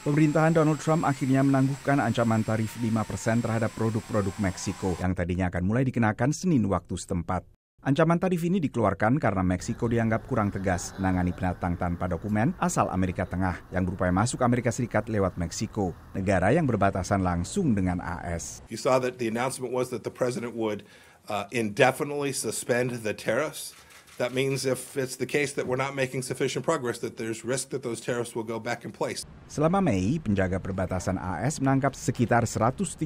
Pemerintahan Donald Trump akhirnya menangguhkan ancaman tarif 5% terhadap produk-produk Meksiko yang tadinya akan mulai dikenakan Senin waktu setempat. Ancaman tarif ini dikeluarkan karena Meksiko dianggap kurang tegas menangani pendatang tanpa dokumen asal Amerika Tengah yang berupaya masuk Amerika Serikat lewat Meksiko, negara yang berbatasan langsung dengan AS. You saw that the announcement was that the president would uh, indefinitely suspend the tariffs. That means if it's the case that we're not making sufficient progress that there's risk that those tariffs will go back in place. Selama Mei, penjaga perbatasan AS menangkap sekitar 132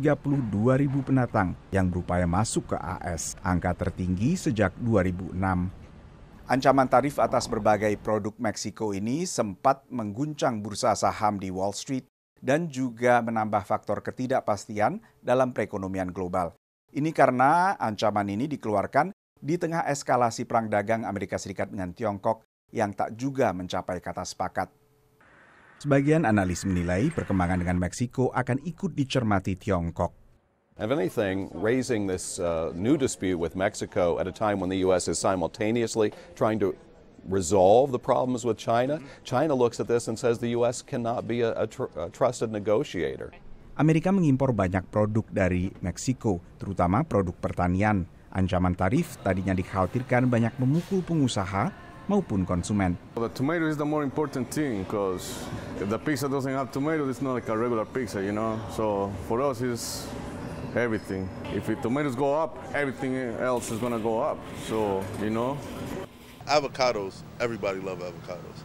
ribu pendatang yang berupaya masuk ke AS, angka tertinggi sejak 2006. Ancaman tarif atas berbagai produk Meksiko ini sempat mengguncang bursa saham di Wall Street dan juga menambah faktor ketidakpastian dalam perekonomian global. Ini karena ancaman ini dikeluarkan di tengah eskalasi perang dagang Amerika Serikat dengan Tiongkok yang tak juga mencapai kata sepakat. Sebagian analis menilai perkembangan dengan Meksiko akan ikut dicermati Tiongkok. If anything, raising this uh, new dispute with Mexico at a time when the U.S. is simultaneously trying to resolve the problems with China, China looks at this and says the U.S. cannot be a, a, tr a trusted negotiator. Amerika mengimpor banyak produk dari Meksiko, terutama produk pertanian. Ancaman tarif tadinya dikhawatirkan banyak memukul pengusaha maupun konsumen. The tomato is the more important thing because if the pizza doesn't have tomato, it's not like a regular pizza, you know. So for us, it's everything. If the tomatoes go up, everything else is gonna go up. So you know. Avocados, everybody love avocados.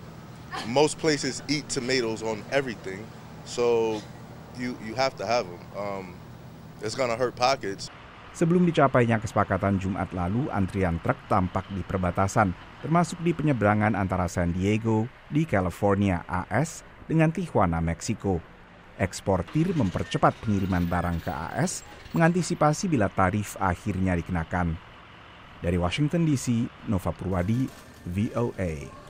Most places eat tomatoes on everything, so you you have to have them. Um, it's gonna hurt pockets. Sebelum dicapainya kesepakatan Jumat lalu, antrian truk tampak di perbatasan, termasuk di penyeberangan antara San Diego di California AS dengan Tijuana, Meksiko. Eksportir mempercepat pengiriman barang ke AS mengantisipasi bila tarif akhirnya dikenakan. Dari Washington DC, Nova Purwadi, VOA.